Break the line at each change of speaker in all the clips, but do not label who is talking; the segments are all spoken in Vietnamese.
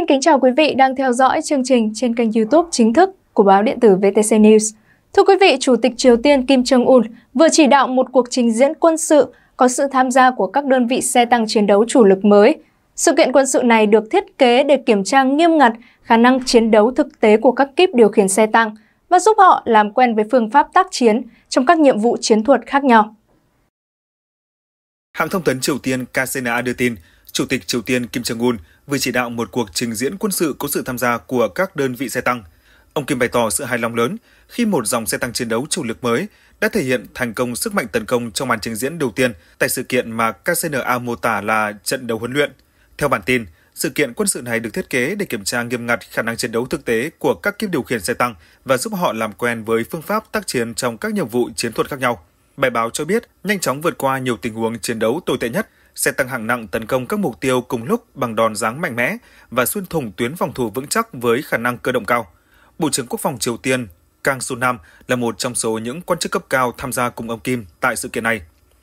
Xin kính chào quý vị đang theo dõi chương trình trên kênh YouTube chính thức của báo điện tử VTC News. Thưa quý vị, Chủ tịch Triều Tiên Kim Jong-un vừa chỉ đạo một cuộc trình diễn quân sự có sự tham gia của các đơn vị xe tăng chiến đấu chủ lực mới. Sự kiện quân sự này được thiết kế để kiểm tra nghiêm ngặt khả năng chiến đấu thực tế của các kíp điều khiển xe tăng và giúp họ làm quen với phương pháp tác chiến trong các nhiệm vụ chiến thuật khác nhau. Hãng thông tấn Triều Tiên KCNA đưa tin, Chủ tịch Triều Tiên Kim Jong-un vừa chỉ đạo một cuộc trình diễn quân sự có sự tham gia của các đơn vị xe tăng. Ông Kim bày tỏ sự hài lòng lớn khi một dòng xe tăng chiến đấu chủ lực mới đã thể hiện thành công sức mạnh tấn công trong màn trình diễn đầu tiên tại sự kiện mà KCNA mô tả là trận đấu huấn luyện. Theo bản tin, sự kiện quân sự này được thiết kế để kiểm tra nghiêm ngặt khả năng chiến đấu thực tế của các kiếp điều khiển xe tăng và giúp họ làm quen với phương pháp tác chiến trong các nhiệm vụ chiến thuật khác nhau. Bài báo cho biết, nhanh chóng vượt qua nhiều tình huống chiến đấu tồi tệ nhất – sẽ tăng hạng nặng tấn công các mục tiêu cùng lúc bằng đòn giáng mạnh mẽ và xuyên thủng tuyến phòng thủ vững chắc với khả năng cơ động cao. Bộ trưởng Quốc phòng Triều Tiên Kang Sun Nam là một trong số những quan chức cấp cao tham gia cùng ông Kim tại sự kiện này.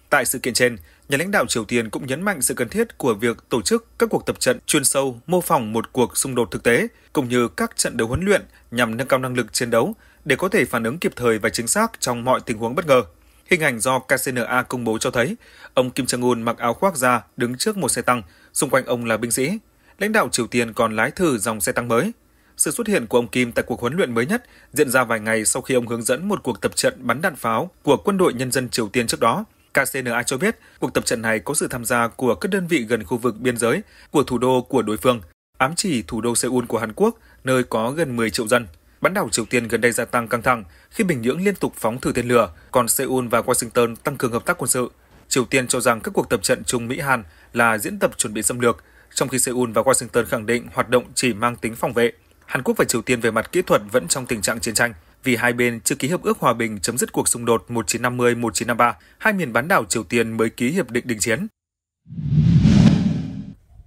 Tại sự kiện trên, nhà lãnh đạo Triều Tiên cũng nhấn mạnh sự cần thiết của việc tổ chức các cuộc tập trận chuyên sâu mô phỏng một cuộc xung đột thực tế, cũng như các trận đấu huấn luyện nhằm nâng cao năng lực chiến đấu để có thể phản ứng kịp thời và chính xác trong mọi tình huống bất ngờ. Hình ảnh do KCNA công bố cho thấy, ông Kim Jong-un mặc áo khoác da đứng trước một xe tăng, xung quanh ông là binh sĩ. Lãnh đạo Triều Tiên còn lái thử dòng xe tăng mới. Sự xuất hiện của ông Kim tại cuộc huấn luyện mới nhất diễn ra vài ngày sau khi ông hướng dẫn một cuộc tập trận bắn đạn pháo của quân đội nhân dân Triều Tiên trước đó. KCNA cho biết, cuộc tập trận này có sự tham gia của các đơn vị gần khu vực biên giới của thủ đô của đối phương, ám chỉ thủ đô Seoul của Hàn Quốc, nơi có gần 10 triệu dân. Bán đảo Triều Tiên gần đây gia tăng căng thẳng khi Bình Nhưỡng liên tục phóng thử tên lửa, còn Seoul và Washington tăng cường hợp tác quân sự. Triều Tiên cho rằng các cuộc tập trận chung Mỹ-Hàn là diễn tập chuẩn bị xâm lược, trong khi Seoul và Washington khẳng định hoạt động chỉ mang tính phòng vệ. Hàn Quốc và Triều Tiên về mặt kỹ thuật vẫn trong tình trạng chiến tranh vì hai bên chưa ký hiệp ước hòa bình chấm dứt cuộc xung đột 1950-1953, hai miền bán đảo Triều Tiên mới ký hiệp định đình chiến.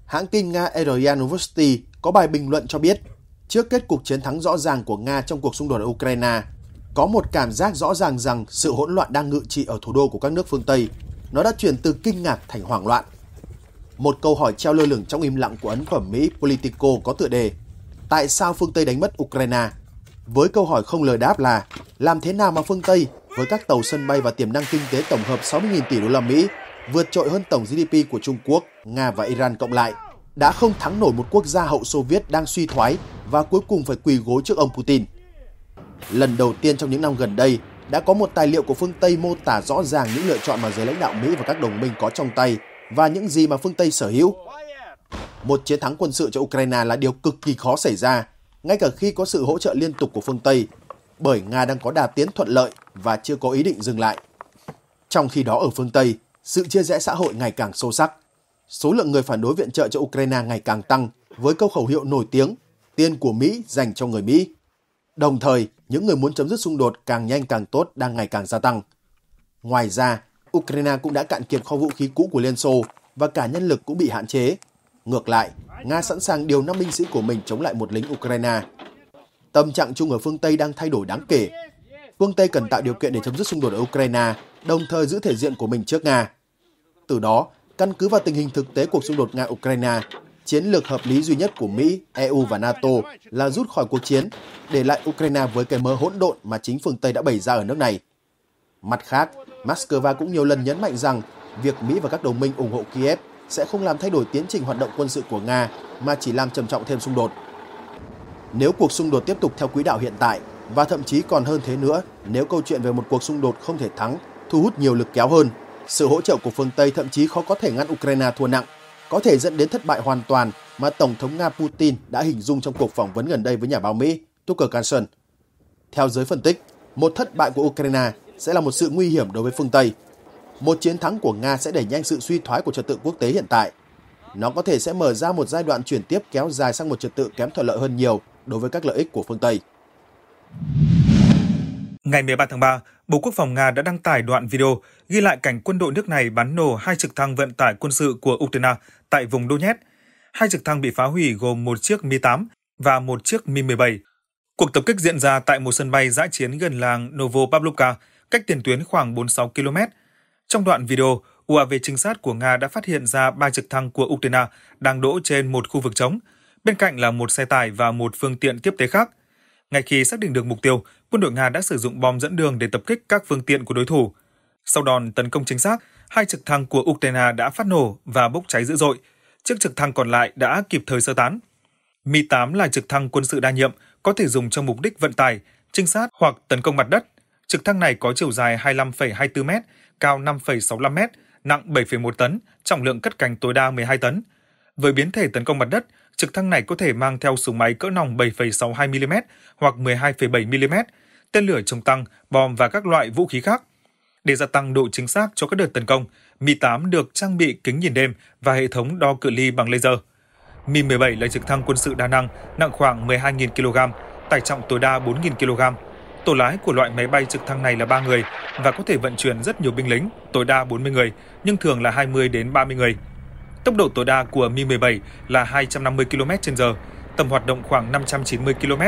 Hãng tin Nga RIA Novosti có bài bình luận cho biết trước kết cục chiến thắng rõ ràng của Nga trong cuộc xung đột ở Ukraine, có một cảm giác rõ ràng rằng sự hỗn loạn đang ngự trị ở thủ đô của các nước phương Tây, nó đã chuyển từ kinh ngạc thành hoảng loạn. Một câu hỏi treo lơ lửng trong im lặng của ấn phẩm Mỹ Politico có tựa đề Tại sao phương Tây đánh mất Ukraine? Với câu hỏi không lời đáp là làm thế nào mà phương Tây với các tàu sân bay và tiềm năng kinh tế tổng hợp 60.000 tỷ đô la Mỹ vượt trội hơn tổng GDP của Trung Quốc, Nga và Iran cộng lại đã không thắng nổi một quốc gia hậu Xô Viết đang suy thoái và cuối cùng phải quỳ gối trước ông Putin. Lần đầu tiên trong những năm gần đây, đã có một tài liệu của phương Tây mô tả rõ ràng những lựa chọn mà giới lãnh đạo Mỹ và các đồng minh có trong tay và những gì mà phương Tây sở hữu. Một chiến thắng quân sự cho Ukraine là điều cực kỳ khó xảy ra, ngay cả khi có sự hỗ trợ liên tục của phương Tây, bởi Nga đang có đà tiến thuận lợi và chưa có ý định dừng lại. Trong khi đó ở phương Tây, sự chia rẽ xã hội ngày càng sâu sắc – số lượng người phản đối viện trợ cho Ukraine ngày càng tăng với câu khẩu hiệu nổi tiếng tiền của Mỹ dành cho người Mỹ. Đồng thời, những người muốn chấm dứt xung đột càng nhanh càng tốt đang ngày càng gia tăng. Ngoài ra, Ukraine cũng đã cạn kiệt kho vũ khí cũ của Liên Xô và cả nhân lực cũng bị hạn chế. Ngược lại, Nga sẵn sàng điều 5 binh sĩ của mình chống lại một lính Ukraine. Tâm trạng chung ở phương Tây đang thay đổi đáng kể. Phương Tây cần tạo điều kiện để chấm dứt xung đột ở Ukraine, đồng thời giữ thể diện của mình trước Nga. Từ đó, căn cứ vào tình hình thực tế cuộc xung đột Nga-Ukraine, chiến lược hợp lý duy nhất của Mỹ, EU và NATO là rút khỏi cuộc chiến, để lại Ukraine với cái mơ hỗn độn mà chính phương Tây đã bày ra ở nước này. Mặt khác, Moscow cũng nhiều lần nhấn mạnh rằng việc Mỹ và các đồng minh ủng hộ Kiev sẽ không làm thay đổi tiến trình hoạt động quân sự của Nga mà chỉ làm trầm trọng thêm xung đột. Nếu cuộc xung đột tiếp tục theo quỹ đạo hiện tại và thậm chí còn hơn thế nữa nếu câu chuyện về một cuộc xung đột không thể thắng thu hút nhiều lực kéo hơn sự hỗ trợ của phương Tây thậm chí khó có thể ngăn Ukraine thua nặng, có thể dẫn đến thất bại hoàn toàn mà Tổng thống Nga Putin đã hình dung trong cuộc phỏng vấn gần đây với nhà báo Mỹ Tucker Carlson. Theo giới phân tích, một thất bại của Ukraine sẽ là một sự nguy hiểm đối với phương Tây. Một chiến thắng của Nga sẽ đẩy nhanh sự suy thoái của trật tự quốc tế hiện tại. Nó có thể sẽ mở ra một giai đoạn chuyển tiếp kéo dài sang một trật tự kém thuận lợi hơn nhiều đối với các lợi ích của phương Tây.
Ngày 13 tháng 3, Bộ Quốc phòng Nga đã đăng tải đoạn video ghi lại cảnh quân đội nước này bắn nổ hai trực thăng vận tải quân sự của Ukraine tại vùng Donetsk. Hai trực thăng bị phá hủy gồm một chiếc Mi-8 và một chiếc Mi-17. Cuộc tập kích diễn ra tại một sân bay giã chiến gần làng Novopavlovka, cách tiền tuyến khoảng 46 km. Trong đoạn video, UAV trinh sát của Nga đã phát hiện ra ba trực thăng của Ukraine đang đỗ trên một khu vực trống, bên cạnh là một xe tải và một phương tiện tiếp tế khác. Ngay khi xác định được mục tiêu, quân đội Nga đã sử dụng bom dẫn đường để tập kích các phương tiện của đối thủ. Sau đòn tấn công chính xác, hai trực thăng của Ukraine đã phát nổ và bốc cháy dữ dội. Chiếc trực thăng còn lại đã kịp thời sơ tán. Mi-8 là trực thăng quân sự đa nhiệm, có thể dùng cho mục đích vận tải, trinh sát hoặc tấn công mặt đất. Trực thăng này có chiều dài 25,24 m, cao 5,65 m, nặng 7,1 tấn, trọng lượng cất cánh tối đa 12 tấn. Với biến thể tấn công mặt đất, trực thăng này có thể mang theo súng máy cỡ nòng 7,62 mm hoặc 12,7 mm tên lửa chống tăng, bom và các loại vũ khí khác. Để gia tăng độ chính xác cho các đợt tấn công, Mi-8 được trang bị kính nhìn đêm và hệ thống đo cự ly bằng laser. Mi-17 là trực thăng quân sự đa năng, nặng khoảng 12.000 kg, tải trọng tối đa 4.000 kg. Tổ lái của loại máy bay trực thăng này là 3 người và có thể vận chuyển rất nhiều binh lính, tối đa 40 người, nhưng thường là 20 đến 30 người. Tốc độ tối đa của Mi-17 là 250 km/h, tầm hoạt động khoảng 590 km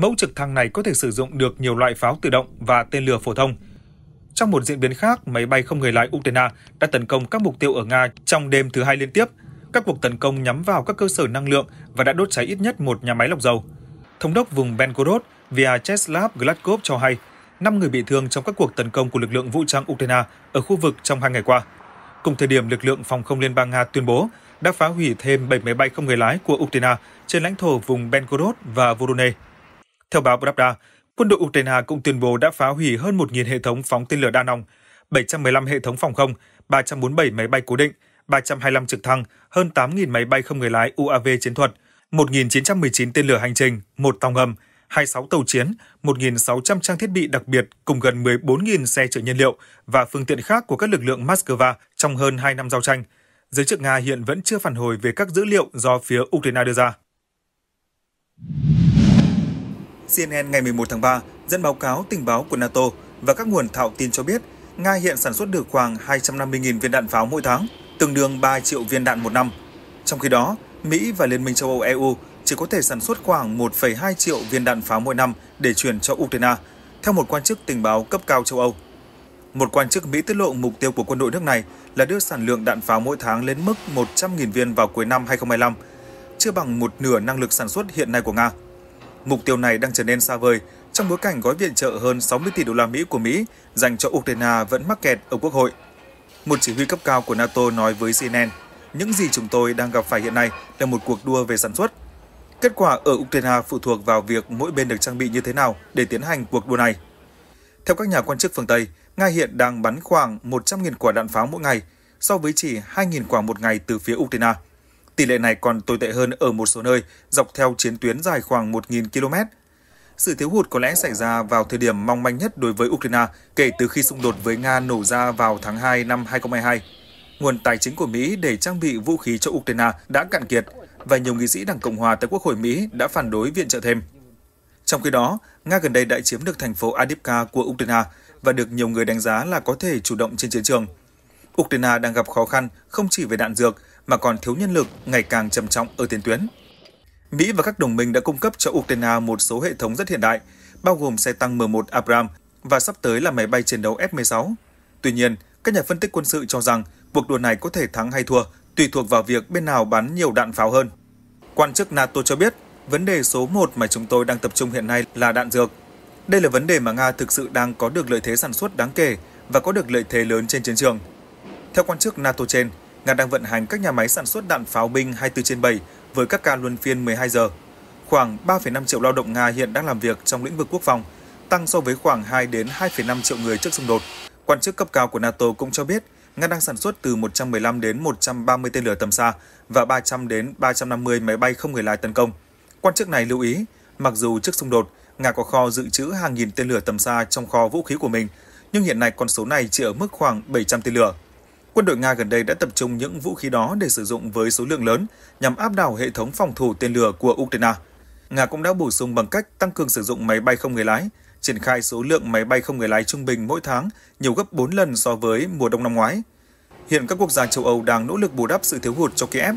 mẫu trực thăng này có thể sử dụng được nhiều loại pháo tự động và tên lửa phổ thông. Trong một diễn biến khác, máy bay không người lái Ukraine đã tấn công các mục tiêu ở Nga trong đêm thứ hai liên tiếp. Các cuộc tấn công nhắm vào các cơ sở năng lượng và đã đốt cháy ít nhất một nhà máy lọc dầu. Thống đốc vùng Belgorod Vyacheslav Gladkov cho hay 5 người bị thương trong các cuộc tấn công của lực lượng vũ trang Ukraine ở khu vực trong hai ngày qua. Cùng thời điểm, lực lượng phòng không Liên bang Nga tuyên bố đã phá hủy thêm 7 máy bay không người lái của Ukraine trên lãnh thổ vùng Belgorod và Voronezh. Theo báo Pravda, quân đội Ukraine cũng tuyên bố đã phá hủy hơn 1.000 hệ thống phóng tên lửa đa nòng, 715 hệ thống phòng không, 347 máy bay cố định, 325 trực thăng, hơn 8.000 máy bay không người lái UAV chiến thuật, 1.919 tên lửa hành trình, một tàu ngầm, 26 tàu chiến, 1.600 trang thiết bị đặc biệt cùng gần 14.000 xe chở nhiên liệu và phương tiện khác của các lực lượng Moscow trong hơn 2 năm giao tranh. Giới chức Nga hiện vẫn chưa phản hồi về các dữ liệu do phía Ukraine đưa ra. CNN ngày 11 tháng 3 dẫn báo cáo tình báo của NATO và các nguồn thạo tin cho biết Nga hiện sản xuất được khoảng 250.000 viên đạn pháo mỗi tháng, tương đương 3 triệu viên đạn một năm. Trong khi đó, Mỹ và Liên minh châu Âu EU chỉ có thể sản xuất khoảng 1,2 triệu viên đạn pháo mỗi năm để chuyển cho Ukraine, theo một quan chức tình báo cấp cao châu Âu. Một quan chức Mỹ tiết lộ mục tiêu của quân đội nước này là đưa sản lượng đạn pháo mỗi tháng lên mức 100.000 viên vào cuối năm 2025, chưa bằng một nửa năng lực sản xuất hiện nay của Nga. Mục tiêu này đang trở nên xa vời trong bối cảnh gói viện trợ hơn 60 tỷ đô la Mỹ của Mỹ dành cho Ukraine vẫn mắc kẹt ở Quốc hội. Một chỉ huy cấp cao của NATO nói với CNN, những gì chúng tôi đang gặp phải hiện nay là một cuộc đua về sản xuất. Kết quả ở Ukraine phụ thuộc vào việc mỗi bên được trang bị như thế nào để tiến hành cuộc đua này. Theo các nhà quan chức phương Tây, Nga hiện đang bắn khoảng 100.000 quả đạn pháo mỗi ngày, so với chỉ 2.000 quả một ngày từ phía Ukraine. Tỷ lệ này còn tồi tệ hơn ở một số nơi, dọc theo chiến tuyến dài khoảng 1.000 km. Sự thiếu hụt có lẽ xảy ra vào thời điểm mong manh nhất đối với Ukraine kể từ khi xung đột với Nga nổ ra vào tháng 2 năm 2022. Nguồn tài chính của Mỹ để trang bị vũ khí cho Ukraine đã cạn kiệt và nhiều nghị sĩ Đảng Cộng hòa tại Quốc hội Mỹ đã phản đối viện trợ thêm. Trong khi đó, Nga gần đây đã chiếm được thành phố Adivka của Ukraine và được nhiều người đánh giá là có thể chủ động trên chiến trường. Ukraine đang gặp khó khăn không chỉ về đạn dược mà còn thiếu nhân lực ngày càng trầm trọng ở tiền tuyến. Mỹ và các đồng minh đã cung cấp cho Ukraine một số hệ thống rất hiện đại, bao gồm xe tăng M1 Abrams và sắp tới là máy bay chiến đấu F-16. Tuy nhiên, các nhà phân tích quân sự cho rằng cuộc đua này có thể thắng hay thua tùy thuộc vào việc bên nào bắn nhiều đạn pháo hơn. Quan chức NATO cho biết, vấn đề số 1 mà chúng tôi đang tập trung hiện nay là đạn dược. Đây là vấn đề mà Nga thực sự đang có được lợi thế sản xuất đáng kể và có được lợi thế lớn trên chiến trường. Theo quan chức NATO trên, Nga đang vận hành các nhà máy sản xuất đạn pháo binh 24 trên 7 với các ca luân phiên 12 giờ. Khoảng 3,5 triệu lao động Nga hiện đang làm việc trong lĩnh vực quốc phòng, tăng so với khoảng 2 đến 2,5 triệu người trước xung đột. Quan chức cấp cao của NATO cũng cho biết Nga đang sản xuất từ 115 đến 130 tên lửa tầm xa và 300 đến 350 máy bay không người lái tấn công. Quan chức này lưu ý, mặc dù trước xung đột, Nga có kho dự trữ hàng nghìn tên lửa tầm xa trong kho vũ khí của mình, nhưng hiện nay con số này chỉ ở mức khoảng 700 tên lửa. Quân đội Nga gần đây đã tập trung những vũ khí đó để sử dụng với số lượng lớn nhằm áp đảo hệ thống phòng thủ tên lửa của Ukraine. Nga cũng đã bổ sung bằng cách tăng cường sử dụng máy bay không người lái, triển khai số lượng máy bay không người lái trung bình mỗi tháng nhiều gấp 4 lần so với mùa đông năm ngoái. Hiện các quốc gia châu Âu đang nỗ lực bù đắp sự thiếu hụt cho Kiev.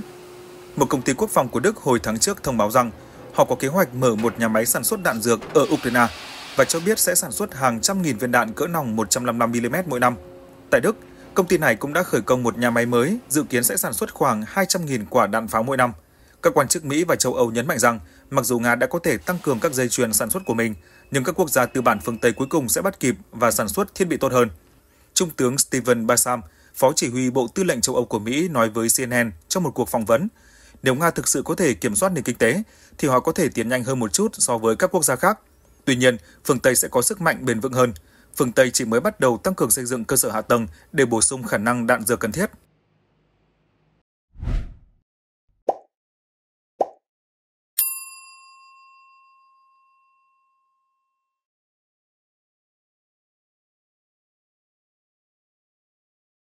Một công ty quốc phòng của Đức hồi tháng trước thông báo rằng họ có kế hoạch mở một nhà máy sản xuất đạn dược ở Ukraine và cho biết sẽ sản xuất hàng trăm nghìn viên đạn cỡ nòng 155mm mỗi năm. Tại Đức, Công ty này cũng đã khởi công một nhà máy mới, dự kiến sẽ sản xuất khoảng 200.000 quả đạn pháo mỗi năm. Các quan chức Mỹ và châu Âu nhấn mạnh rằng, mặc dù Nga đã có thể tăng cường các dây chuyền sản xuất của mình, nhưng các quốc gia tư bản phương Tây cuối cùng sẽ bắt kịp và sản xuất thiết bị tốt hơn. Trung tướng Steven Basam, Phó chỉ huy Bộ Tư lệnh châu Âu của Mỹ nói với CNN trong một cuộc phỏng vấn, nếu Nga thực sự có thể kiểm soát nền kinh tế, thì họ có thể tiến nhanh hơn một chút so với các quốc gia khác. Tuy nhiên, phương Tây sẽ có sức mạnh bền vững hơn – phương Tây chỉ mới bắt đầu tăng cường xây dựng cơ sở hạ tầng để bổ sung khả năng đạn dược cần thiết.